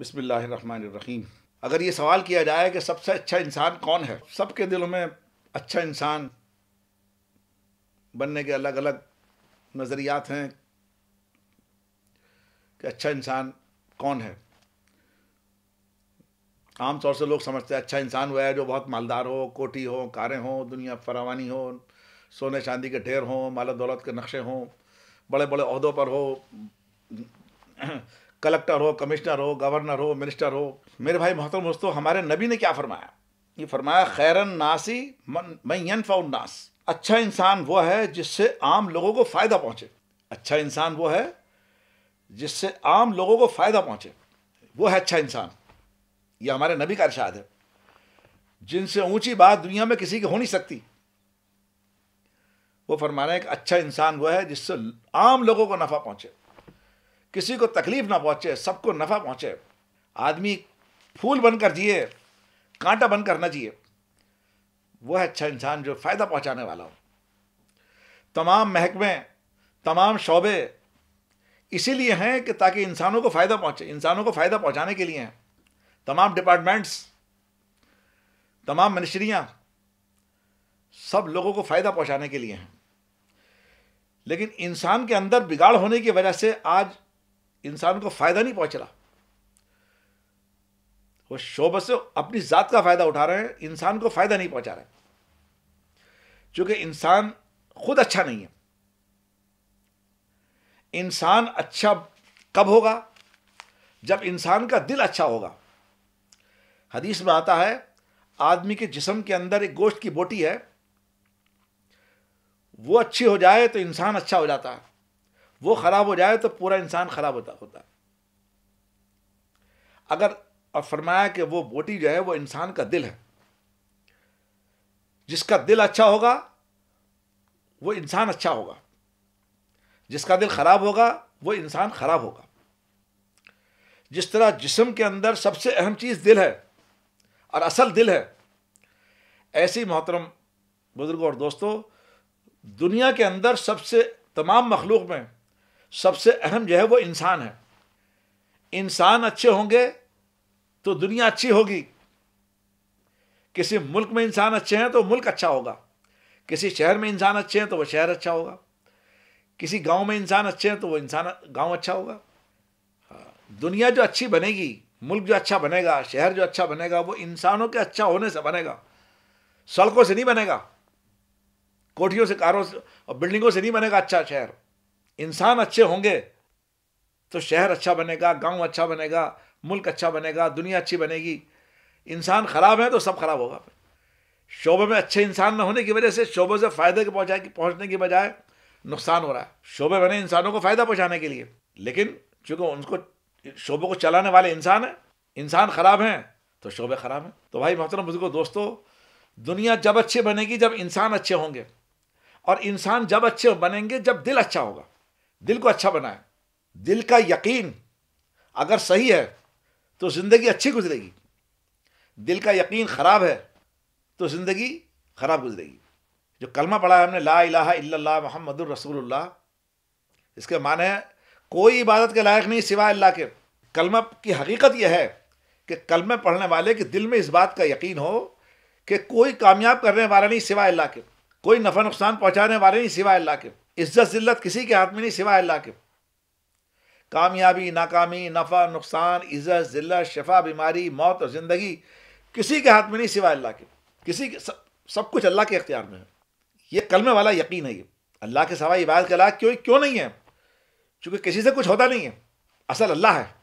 बसमीम अगर ये सवाल किया जाए कि सबसे अच्छा इंसान कौन है सबके दिलों में अच्छा इंसान बनने के अलग अलग नज़रियात हैं कि अच्छा इंसान कौन है आम तौर से लोग समझते हैं अच्छा इंसान वह है जो बहुत मालदार हो कोठी हो कारें हो दुनिया फरावानी हो सोने चांदी के ढेर हों माल दौलत के नक्शे हों बड़े बड़े अहदों पर हो कलेक्टर हो कमिश्नर हो गवर्नर हो मिनिस्टर हो मेरे भाई मोहतरम दोस्तों हमारे नबी ने क्या फरमाया ये फरमाया खैरन नासी मैं फाउन नास अच्छा इंसान वो है जिससे आम लोगों को फ़ायदा पहुँचे अच्छा इंसान वो है जिससे आम लोगों को फ़ायदा पहुँचे वो है अच्छा इंसान ये हमारे नबी का इरशाद है जिनसे ऊंची बात दुनिया में किसी की हो नहीं सकती वो फरमा रहे हैं कि अच्छा इंसान वो है जिससे आम लोगों को नफ़ा पहुँचे किसी को तकलीफ ना पहुँचे सबको नफ़ा पहुँचे आदमी फूल बनकर जिए कांटा बनकर ना जिए वो है अच्छा इंसान जो फ़ायदा पहुँचाने वाला हो तमाम महकमे तमाम शोबे इसीलिए हैं कि ताकि इंसानों को फ़ायदा पहुँचे इंसानों को फ़ायदा पहुँचाने के लिए हैं तमाम डिपार्टमेंट्स तमाम मिनिस्ट्रियां सब लोगों को फ़ायदा पहुँचाने के लिए हैं लेकिन इंसान के अंदर बिगाड़ होने की वजह से आज इंसान को फायदा नहीं पहुंच रहा वो शोब से अपनी जात का फायदा उठा रहे हैं इंसान को फायदा नहीं पहुंचा रहे क्योंकि इंसान खुद अच्छा नहीं है इंसान अच्छा कब होगा जब इंसान का दिल अच्छा होगा हदीस में आता है आदमी के जिसम के अंदर एक गोश्त की बोटी है वो अच्छी हो जाए तो इंसान अच्छा हो जाता है वो ख़राब हो जाए तो पूरा इंसान ख़राब होता होता अगर और फरमाया कि वो बोटी जो है वो इंसान का दिल है जिसका दिल अच्छा होगा वो इंसान अच्छा होगा जिसका दिल ख़राब होगा वो इंसान ख़राब होगा जिस तरह जिस्म के अंदर सबसे अहम चीज़ दिल है और असल दिल है ऐसी मोहतरम बुज़ुर्गों और दोस्तों दुनिया के अंदर सबसे तमाम मखलूक में सबसे अहम जो है वो इंसान है इंसान अच्छे होंगे तो दुनिया अच्छी होगी किसी मुल्क में इंसान अच्छे हैं तो मुल्क अच्छा होगा किसी शहर में इंसान अच्छे हैं तो वह शहर अच्छा होगा किसी गांव में इंसान अच्छे हैं तो वो इंसान गांव अच्छा होगा दुनिया जो अच्छी बनेगी मुल्क जो अच्छा बनेगा शहर जो अच्छा बनेगा वो इंसानों के अच्छा होने से बनेगा सड़कों से नहीं बनेगा कोठियों से कारों से और बिल्डिंगों से नहीं बनेगा अच्छा शहर इंसान अच्छे होंगे तो शहर अच्छा बनेगा गांव अच्छा बनेगा मुल्क अच्छा बनेगा दुनिया अच्छी बनेगी इंसान ख़राब है तो सब खराब होगा फिर शोबे में अच्छे इंसान न होने की वजह से शोबे से फ़ायदे के पहुँचा पहुँचने की बजाय नुकसान हो रहा है शोबे बने इंसानों को फ़ायदा पहुँचाने के लिए लेकिन चूँकि उनको शोबों को चलाने वाले इंसान हैं इंसान ख़राब हैं तो शोबे ख़राब हैं तो भाई मोहतरम बुजुर्गो दोस्तों दुनिया जब अच्छी बनेगी जब इंसान अच्छे होंगे और इंसान जब अच्छे बनेंगे जब दिल अच्छा होगा दिल को अच्छा बनाए दिल का यकीन अगर सही है तो ज़िंदगी अच्छी गुजरेगी दिल का यकीन ख़राब है तो ज़िंदगी ख़राब गुजरेगी जो कलमा पढ़ा है हमने ला इलाहा इल्लल्लाह मोहम्मदुर रसूलुल्लाह इसके माने है कोई इबादत के लायक नहीं सिवाय अल्लाह के कलमा की हकीकत यह है कि कलमे पढ़ने वाले के दिल में इस बात का यकीन हो कि कोई कामयाब करने वाला नहीं सिवाय अल्लाह के कोई नफ़ा नुकसान पहुँचाने वाले नहीं सिवाय अल्लाह के इज्जत जिल्लत किसी के हाथ में नहीं सिवाय अल्लाह के कामयाबी नाकामी नफ़ा नुकसान इज्जत जिल्लत शफा बीमारी मौत और ज़िंदगी किसी के हाथ में नहीं सिवाय अल्लाह के किसी के सब, सब कुछ अल्लाह के अख्तियार में है ये कलमे वाला यकीन है ये अल्लाह के सवाई इबादत के लायक क्यों क्यों नहीं है चूँकि किसी से कुछ होता नहीं है असल अल्लाह है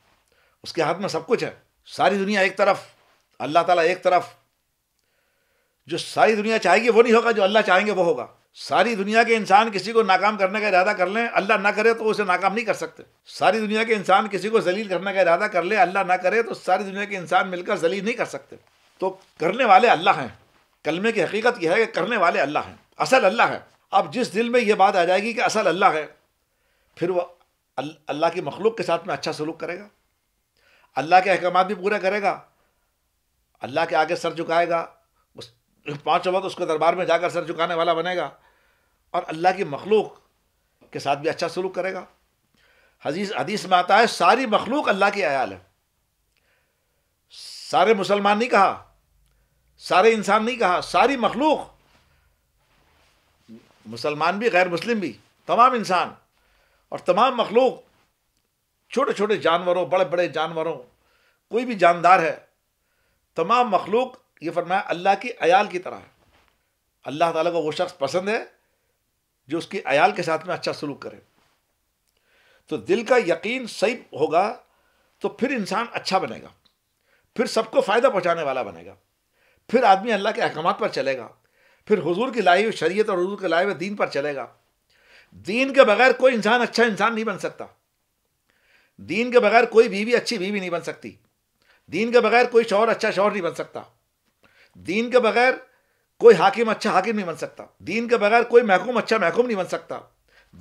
उसके हाथ में सब कुछ है सारी दुनिया एक तरफ अल्लाह ताला एक तरफ जो सारी दुनिया चाहेगी वो नहीं होगा जो अल्लाह चाहेंगे वो होगा सारी दुनिया के इंसान किसी को नाकाम करने का इरादा कर लें अल्लाह ना करे तो उसे नाकाम नहीं कर सकते सारी दुनिया के इंसान किसी को जलील करने का इरादा कर लें अल्लाह ना करे तो सारी दुनिया के इंसान मिलकर जलील नहीं कर सकते तो करने वाले अल्लाह हैं कलमे की हकीकत यह है कि करने वाले अल्लाह हैं असल अल्लाह है अब जिस दिल में यह बात आ जाएगी कि असल अल्लाह है फिर वह अल्लाह की मखलूक के साथ में अच्छा सलूक करेगा अल्लाह के अहकाम भी पूरा करेगा अल्लाह के आगे सर झुकाएगा उस पाँच वक्त उसके दरबार में जाकर सर झुकाने वाला बनेगा और अल्लाह की मखलूक के साथ भी अच्छा सलूक करेगा हजीज हदीस में आता है सारी मखलूक अल्लाह की आयाल है सारे मुसलमान नहीं कहा सारे इंसान नहीं कहा सारी मखलूक मुसलमान भी गैर मुस्लिम भी तमाम इंसान और तमाम मखलूक छोटे छोटे जानवरों बड़े बड़े जानवरों कोई भी जानदार है तमाम मखलूक ये फरमाया अल्लाह की अयाल की तरह है अल्लाह ताला को वो शख्स पसंद है जो उसकी अयाल के साथ में अच्छा सलूक करे तो दिल का यकीन सही होगा तो फिर इंसान अच्छा बनेगा फिर सबको फ़ायदा पहुंचाने वाला बनेगा फिर आदमी अल्लाह के अहकाम पर चलेगा फिर हुजूर की लाई हुई शरीयत और हुजूर के लाए हुए दीन पर चलेगा दीन के बगैर कोई इंसान अच्छा इंसान नहीं बन सकता दीन के बगैर कोई बीवी अच्छी बीवी नहीं बन सकती दीन के बगैर कोई शौहर अच्छा शौहर नहीं बन सकता दीन के बगैर कोई हाकिम अच्छा हाकिम नहीं बन सकता दीन के बगैर कोई महकूम अच्छा महकूम नहीं बन सकता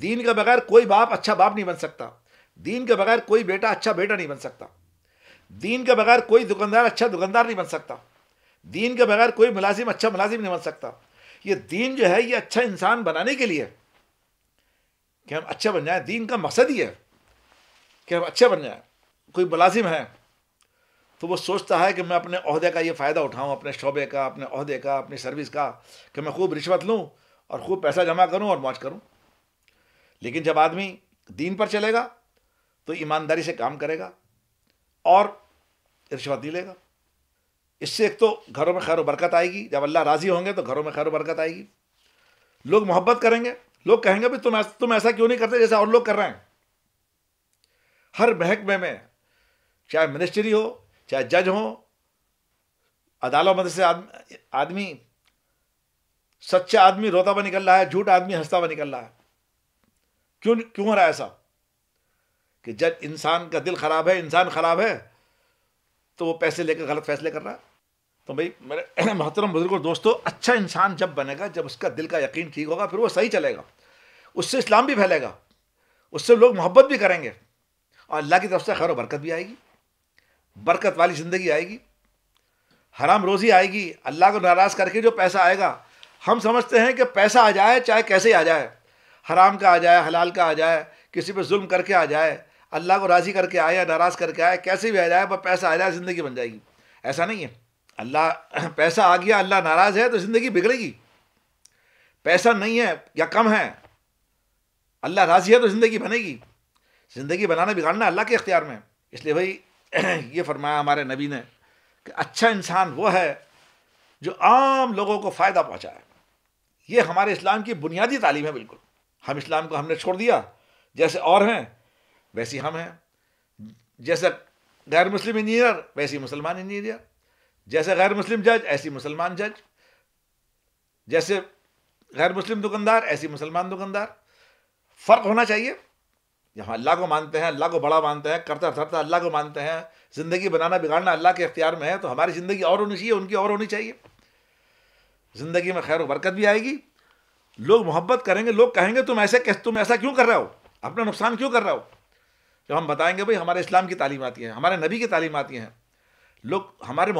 दीन के बगैर कोई बाप अच्छा बाप नहीं बन सकता दीन के बगैर कोई बेटा अच्छा बेटा नहीं बन सकता दीन के बगैर कोई दुकानदार अच्छा दुकानदार नहीं बन सकता दीन के बगैर कोई मुलाजिम अच्छा मुलाजिम नहीं बन सकता ये दीन जो है ये अच्छा इंसान बनाने के लिए कि हम अच्छे बन जाए दीन का मकसद ही है कि हम अच्छे बन जाए कोई मुलाजिम है तो वो सोचता है कि मैं अपने अहदे का ये फ़ायदा उठाऊँ अपने शोबे का अपने अहदे का अपनी सर्विस का कि मैं खूब रिश्वत लूँ और खूब पैसा जमा करूँ और मौज करूँ लेकिन जब आदमी दीन पर चलेगा तो ईमानदारी से काम करेगा और रिश्वत नहीं लेगा इससे एक तो घरों में खैर बरकत आएगी जब अल्लाह राज़ी होंगे तो घरों में खैर बरकत आएगी लोग मोहब्बत करेंगे लोग कहेंगे भी तुम तुम ऐसा क्यों नहीं करते जैसे और लोग कर रहे हैं हर महकमे में चाहे मिनिस्ट्री हो चाहे जज हो अदालत मदरसे आदमी, आदमी सच्चा आदमी रोता हुआ निकल रहा है झूठ आदमी हंसता हुआ निकल रहा है क्यों क्यों हो रहा है ऐसा कि जब इंसान का दिल खराब है इंसान खराब है तो वो पैसे लेकर गलत फैसले कर रहा है तो भाई मेरे महतरम बुजुर्ग और दोस्तों अच्छा इंसान जब बनेगा जब उसका दिल का यकीन ठीक होगा फिर वो सही चलेगा उससे इस्लाम भी फैलेगा उससे लोग मोहब्बत भी करेंगे और अल्लाह की तरफ से खैर बरकत भी आएगी बरकत वाली ज़िंदगी आएगी हराम रोज़ी आएगी अल्लाह को नाराज़ करके जो पैसा आएगा हम समझते हैं कि पैसा आ जाए चाहे कैसे आ जाए हराम का आ जाए हलाल का आ जाए किसी पर जुल्म करके आ जाए अल्लाह को राज़ी करके आए या नाराज़ करके आए कैसे भी आ जाए पर पैसा आ जाए ज़िंदगी बन जाएगी ऐसा नहीं है अल्लाह पैसा आ गया अल्लाह नाराज़ है तो ज़िंदगी बिगड़ेगी पैसा नहीं है या कम है अल्लाह राज़ी है तो ज़िंदगी बनेगी ज़िंदगी बनाना बिगाड़ना अल्लाह के अख्तियार में इसलिए भाई ये फरमाया हमारे नबी ने कि अच्छा इंसान वो है जो आम लोगों को फ़ायदा पहुँचाए ये हमारे इस्लाम की बुनियादी तालीम है बिल्कुल हम इस्लाम को हमने छोड़ दिया जैसे और हैं वैसी हम हैं जैसे गैर मुस्लिम इंजीनियर वैसी मुसलमान इंजीनियर जैसे गैर मुस्लिम जज ऐसी मुसलमान जज जैसे गैर मुस्लिम दुकानदार ऐसी मुसलमान दुकानदार फ़र्क होना चाहिए जहाँ अल्लाह को मानते हैं अल्लाह को बड़ा मानते हैं करता धरता अल्लाह को मानते हैं ज़िंदगी बनाना बिगाड़ना अल्लाह के अख्तियार में है तो हमारी ज़िंदगी और होनी चाहिए उनकी और होनी चाहिए ज़िंदगी में खैर बरकत भी आएगी लोग मोहब्बत करेंगे लोग कहेंगे तुम ऐसे कैसे तुम ऐसा क्यों कर रहे हो अपना नुकसान क्यों कर रहे हो जब तो हम बताएंगे भाई हमारे इस्लाम की तालीम आती है हमारे नबी की तालीम आती हैं लोग हमारे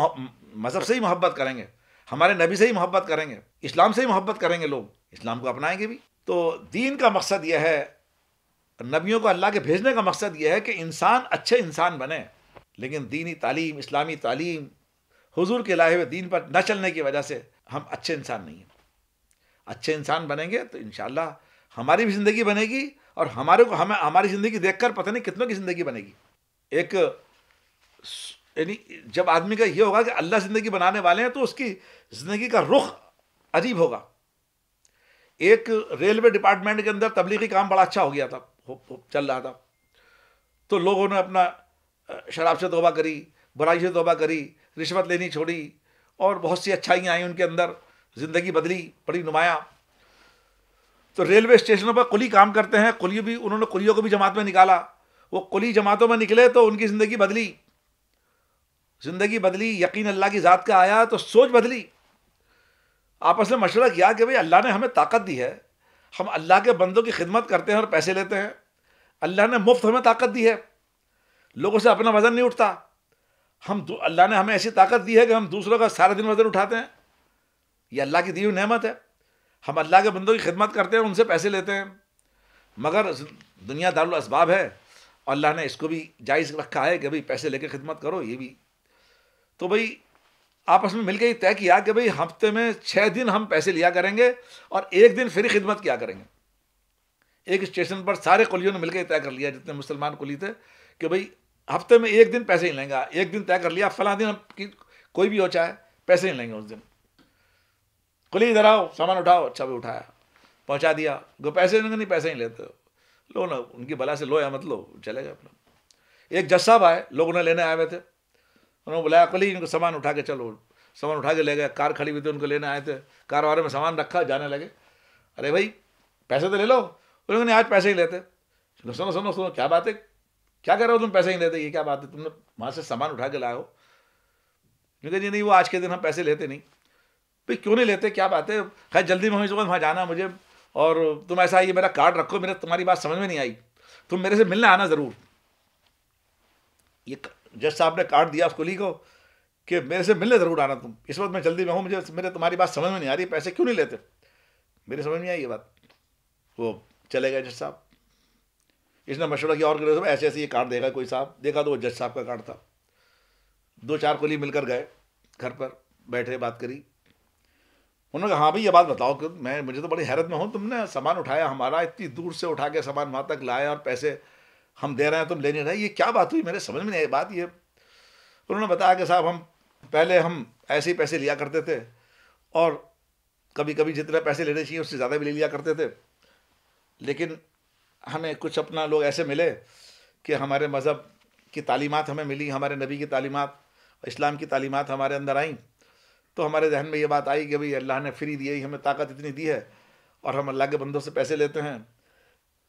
मज़हब से ही मोहब्बत करेंगे हमारे नबी से ही मोहब्बत करेंगे इस्लाम से ही मोहब्बत करेंगे लोग इस्लाम को अपनाएंगे भी तो दीन का मकसद यह है नबियों को अल्लाह के भेजने का मकसद यह है कि इंसान अच्छे इंसान बने लेकिन दीनी तालीम इस्लामी तालीम हुजूर के लाए हुए दीन पर न चलने की वजह से हम अच्छे इंसान नहीं हैं अच्छे इंसान बनेंगे तो इन हमारी भी ज़िंदगी बनेगी और हमारे को हमें हमारी ज़िंदगी देखकर पता नहीं कितनों की ज़िंदगी बनेगी एक यानी जब आदमी का ये होगा कि अल्लाह ज़िंदगी बनाने वाले हैं तो उसकी ज़िंदगी का रुख अजीब होगा एक रेलवे डिपार्टमेंट के अंदर तबलीगी काम बड़ा अच्छा हो गया था चल रहा था तो लोगों ने अपना शराब से तोबा करी बुराई से तोबा करी रिश्वत लेनी छोड़ी और बहुत सी अच्छाइयाँ आई उनके अंदर ज़िंदगी बदली बड़ी नुमाया तो रेलवे स्टेशनों पर कुली काम करते हैं कुली भी उन्होंने कुलियों को भी जमात में निकाला वो कुली जमातों में निकले तो उनकी ज़िंदगी बदली ज़िंदगी बदली यकीन अल्लाह की ज़ात का आया तो सोच बदली आपस में मशवरा किया कि भाई अल्लाह ने हमें ताकत दी है हम अल्लाह के बंदों की खिदमत करते हैं और पैसे लेते हैं अल्लाह ने मुफ्त हमें ताकत दी है लोगों से अपना वज़न नहीं उठता हम अल्लाह ने हमें ऐसी ताकत दी है कि हम दूसरों का सारा दिन वज़न उठाते हैं ये अल्लाह की दी हुई नहमत है हम अल्लाह के बंदों की खिदमत करते हैं उनसे पैसे लेते हैं मगर दुनिया दारुल असबाब है और अल्लाह ने इसको भी जायज़ रखा है कि भाई पैसे लेके खिदमत करो ये भी तो भाई आपस में मिलकर ही तय किया कि भाई हफ्ते में छः दिन हम पैसे लिया करेंगे और एक दिन फ्री खिदमत किया करेंगे एक स्टेशन पर सारे कुलियों ने मिलकर तय कर लिया जितने मुसलमान कुली थे कि भाई हफ्ते में एक दिन पैसे ही लेंगे एक दिन तय कर लिया फला दिन की कोई भी हो चाहे पैसे ही लेंगे उस दिन कुली इधर आओ सामान उठाओ अच्छा भी उठाया पहुंचा दिया गो पैसे लेंगे नहीं पैसे ही लेते हो लो ना उनकी भला से लो या मत लो चले गए अपना एक जस साहब आए लोग उन्हें लेने आए हुए थे उन्होंने बुलाया कल इनको सामान उठा के चलो सामान उठा के ले गए कार खड़ी हुई थी उनको लेने आए थे कार वाले में सामान रखा जाने लगे अरे भाई पैसे तो ले लो उन्होंने आज पैसे ही लेते सुनो सुनो सुनो सुनो क्या बात है क्या कह रहे हो तुम पैसे ही लेते ये क्या बात है तुमने वहाँ से सामान उठा के लाए हो क्योंकि जी नहीं वो आज के दिन हम पैसे लेते नहीं भाई क्यों नहीं लेते क्या बात है खैर जल्दी में हमें वहाँ जाना मुझे और तुम ऐसा ये मेरा कार्ड रखो मेरे तुम्हारी बात समझ में नहीं आई तुम मेरे से मिलने आना ज़रूर ये जज साहब ने कार्ड दिया उस कुली को कि मेरे से मिलने ज़रूर आना तुम इस वक्त मैं जल्दी में हूँ मुझे मेरे तुम्हारी बात समझ में नहीं आ रही पैसे क्यों नहीं लेते मेरी समझ में आई ये बात वो चले गए जज साहब इसने मशवरा किया और करे ऐसे ऐसे ये कार्ड देगा कोई साहब देखा तो वो जज साहब का कार्ड था दो चार कुली मिलकर गए घर पर बैठे बात करी उन्होंने कहा हाँ भाई ये बात बताओ कि मैं मुझे तो बड़ी हैरत में हूँ तुमने सामान उठाया हमारा इतनी दूर से उठा के सामान वहाँ तक लाया और पैसे हम दे रहे हैं तुम ले नहीं रहे ये क्या बात हुई मेरे समझ में नहीं आई बात ये उन्होंने बताया कि साहब हम पहले हम ऐसे ही पैसे लिया करते थे और कभी कभी जितने पैसे लेने चाहिए उससे ज़्यादा भी ले लिया करते थे लेकिन हमें कुछ अपना लोग ऐसे मिले कि हमारे मज़हब की तालीमत हमें मिली हमारे नबी की तालीमत इस्लाम की तालीमत हमारे अंदर आई तो हमारे जहन में ये बात आई कि भाई अल्लाह ने फ्री दी है हमें ताकत इतनी दी है और हम अल्लाह के बंदों से पैसे लेते हैं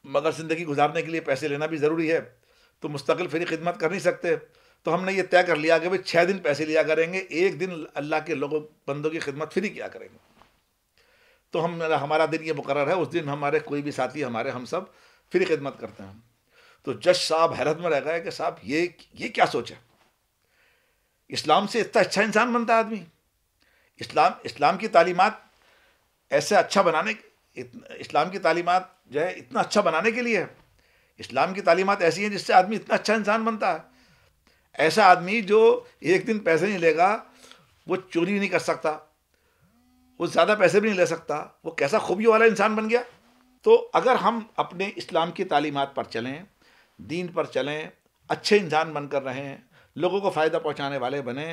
मगर ज़िंदगी गुजारने के लिए पैसे लेना भी ज़रूरी है तो मुस्तकिल फिर खिदमत कर नहीं सकते तो हमने ये तय कर लिया कि भाई छः दिन पैसे लिया करेंगे एक दिन अल्लाह के लोगों बंदों की खिदमत फ्री किया करेंगे तो हम हमारा दिन ये मुकर है उस दिन हमारे कोई भी साथी हमारे हम सब फ्री खिदमत करते हैं तो जज साहब हैरत में रह गए कि साहब ये ये क्या सोच है इस्लाम से इतना अच्छा इंसान बनता है आदमी इस्लाम इस्लाम की तालीमत ऐसे अच्छा बनाने इस्लाम की तालीमत जो है इतना अच्छा बनाने के लिए है इस्लाम की तालीमत ऐसी हैं जिससे आदमी इतना अच्छा इंसान बनता है ऐसा आदमी जो एक दिन पैसे नहीं लेगा वो चोरी नहीं कर सकता वो ज़्यादा पैसे भी नहीं ले सकता वो कैसा खूबी वाला इंसान बन गया तो अगर हम अपने इस्लाम की तालीमत पर चलें दीन पर चलें अच्छे इंसान बनकर रहें लोगों को फ़ायदा पहुंचाने वाले बने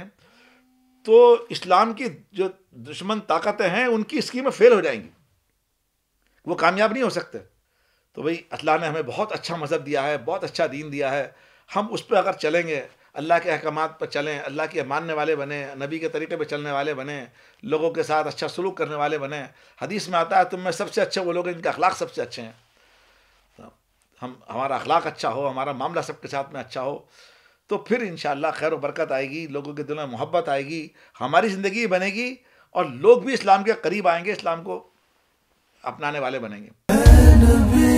तो इस्लाम की जो दुश्मन ताकतें हैं उनकी स्कीमें फ़ेल हो जाएंगी वो कामयाब नहीं हो सकते तो भाई अल्लाह ने हमें बहुत अच्छा मज़हब दिया है बहुत अच्छा दीन दिया है हम उस पर अगर चलेंगे अल्लाह के अहकाम पर चलें अल्लाह के मानने वाले बने नबी के तरीके पर चलने वाले बने लोगों के साथ अच्छा सलूक करने वाले बने हदीस में आता है तुम में सबसे अच्छे वो लोग इनके अखलाक सबसे अच्छे हैं तो हम हमारा अखलाक अच्छा हो हमारा मामला सबके साथ में अच्छा हो तो फिर इन खैर बरकत आएगी लोगों के दिल में मोहब्बत आएगी हमारी ज़िंदगी बनेगी और लोग भी इस्लाम के करीब आएंगे इस्लाम को अपनाने वाले बनेंगे